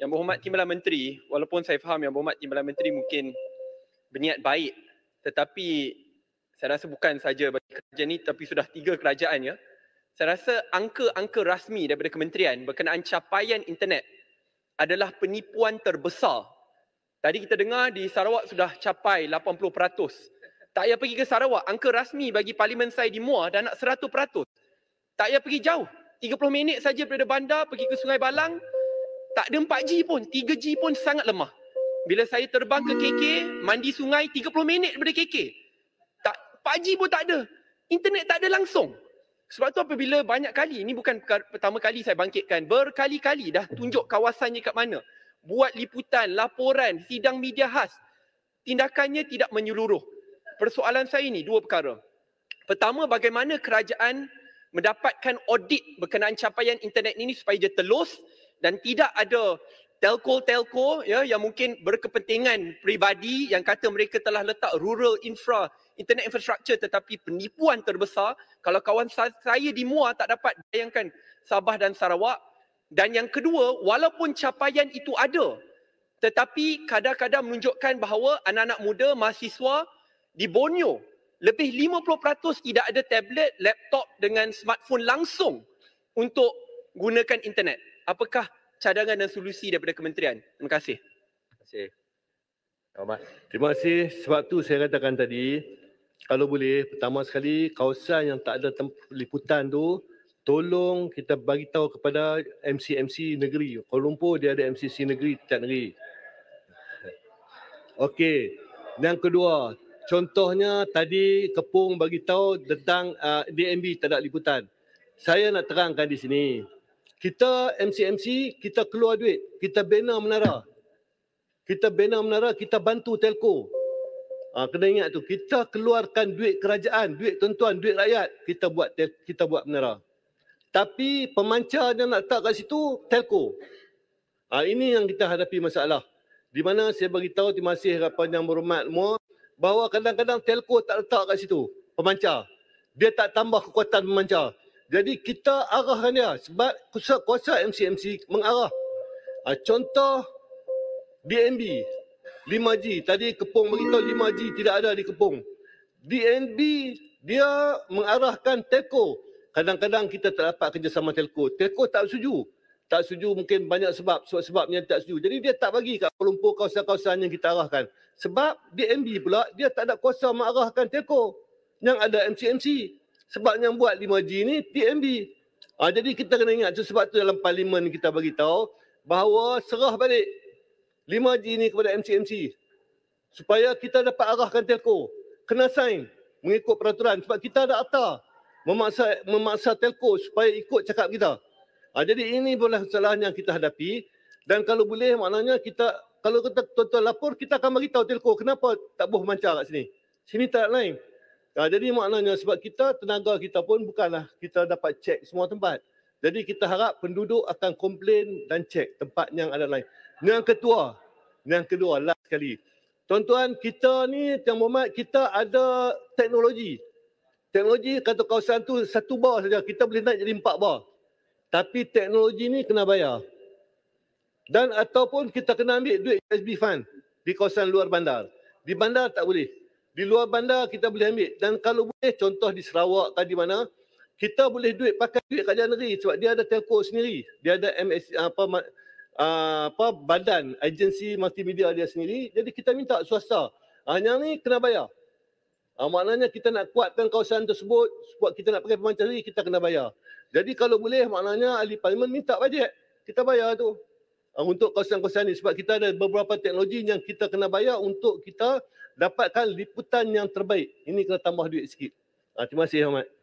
Yang Berhormat Timbalan Menteri, walaupun saya faham Yang Berhormat Timbalan Menteri mungkin berniat baik, tetapi saya rasa bukan saja bagi kerajaan ini tapi sudah tiga kerajaan ya. Saya rasa angka-angka rasmi daripada kementerian berkenaan capaian internet adalah penipuan terbesar. Tadi kita dengar di Sarawak sudah capai 80%. Tak payah pergi ke Sarawak, angka rasmi bagi parlimen saya di Muar dah nak 100%. Tak payah pergi jauh, 30 minit saja daripada bandar pergi ke Sungai Balang, tak ada 4G pun, 3G pun sangat lemah. Bila saya terbang ke KK, mandi sungai 30 minit daripada KK. Tak 4G pun tak ada. Internet tak ada langsung. Sebab tu apabila banyak kali, ini bukan pertama kali saya bangkitkan, berkali-kali dah tunjuk kawasannya kat mana. Buat liputan, laporan, sidang media khas. Tindakannya tidak menyeluruh. Persoalan saya ini dua perkara. Pertama, bagaimana kerajaan mendapatkan audit berkenaan capaian internet ini supaya dia telus dan tidak ada telco-telco ya yang mungkin berkepentingan peribadi yang kata mereka telah letak rural infra internet infrastructure tetapi penipuan terbesar kalau kawan saya di MUA tak dapat bayangkan Sabah dan Sarawak dan yang kedua walaupun capaian itu ada tetapi kadang-kadang menunjukkan bahawa anak-anak muda mahasiswa di Borneo lebih 50% tidak ada tablet, laptop dengan smartphone langsung untuk gunakan internet apakah cadangan dan solusi daripada kementerian? Terima kasih. Terima kasih. Selamat. Terima kasih. Sebab tu saya katakan tadi, kalau boleh, pertama sekali kawasan yang tak ada liputan tu, tolong kita bagi tahu kepada MC-MC negeri. Kuala Lumpur dia ada MCC negeri, tiap negeri. Okey. Yang kedua, contohnya tadi Kepung bagi tahu tentang uh, ah, DMB tak ada liputan. Saya nak terangkan di sini kita MCMC kita keluar duit kita bina menara kita bina menara kita bantu telco ha, kena ingat tu kita keluarkan duit kerajaan duit tuan-tuan duit rakyat kita buat tel- kita buat menara tapi pemancar yang nak letak kat situ telco ha, ini yang kita hadapi masalah di mana saya beritahu terima kasih kepada yang berhormat semua bahawa kadang-kadang telco tak letak kat situ pemanca dia tak tambah kekuatan pemancar. Jadi kita arahkan lah. dia sebab kuasa-kuasa MCMC mengarah. Ha, contoh DNB 5G. Tadi Kepung beritahu 5G tidak ada di Kepung. DNB dia mengarahkan telco. Kadang-kadang kita tak dapat kerjasama telco. Telco tak setuju. Tak setuju mungkin banyak sebab. Sebab-sebab tak setuju. Jadi dia tak bagi kat Lumpur kawasan-kawasan yang kita arahkan. Sebab DNB pula dia tak ada kuasa mengarahkan telco. Yang ada MCMC sebab yang buat 5G ni TMB. Ha, ah, jadi kita kena ingat tu sebab tu dalam parlimen kita bagi tahu bahawa serah balik 5G ni kepada MCMC supaya kita dapat arahkan telco kena sign mengikut peraturan sebab kita ada akta memaksa memaksa telco supaya ikut cakap kita. Ha, jadi ini boleh kesalahan yang kita hadapi dan kalau boleh maknanya kita kalau kita tuan-tuan lapor kita akan bagi telco kenapa tak boleh mancar kat sini. Sini tak lain. Ha, jadi maknanya sebab kita tenaga kita pun bukanlah kita dapat cek semua tempat. Jadi kita harap penduduk akan komplain dan cek tempat yang ada lain. Yang ketua, yang kedua last sekali. Tuan-tuan, kita ni yang Muhammad, kita ada teknologi. Teknologi kata kawasan tu satu bar saja, kita boleh naik jadi empat bar. Tapi teknologi ni kena bayar. Dan ataupun kita kena ambil duit USB fund di kawasan luar bandar. Di bandar tak boleh. Di luar bandar kita boleh ambil. Dan kalau boleh contoh di Sarawak kan di mana kita boleh duit pakai duit kat negeri sebab dia ada telco sendiri. Dia ada MS apa ah, apa badan agensi multimedia dia sendiri. Jadi kita minta swasta. Hanya ah, ni kena bayar. Ha, maknanya kita nak kuatkan kawasan tersebut sebab kita nak pakai pemancar sendiri kita kena bayar. Jadi kalau boleh maknanya ahli parlimen minta bajet. Kita bayar tu. Ah, untuk kawasan-kawasan ini sebab kita ada beberapa teknologi yang kita kena bayar untuk kita dapatkan liputan yang terbaik. Ini kena tambah duit sikit. Ah, terima kasih, Ahmad.